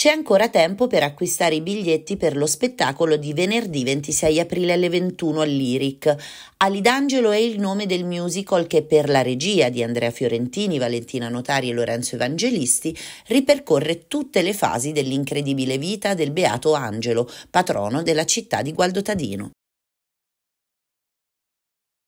C'è ancora tempo per acquistare i biglietti per lo spettacolo di venerdì 26 aprile alle 21 al Lyric. Alidangelo è il nome del musical che per la regia di Andrea Fiorentini, Valentina Notari e Lorenzo Evangelisti ripercorre tutte le fasi dell'incredibile vita del beato Angelo, patrono della città di Gualdo Tadino.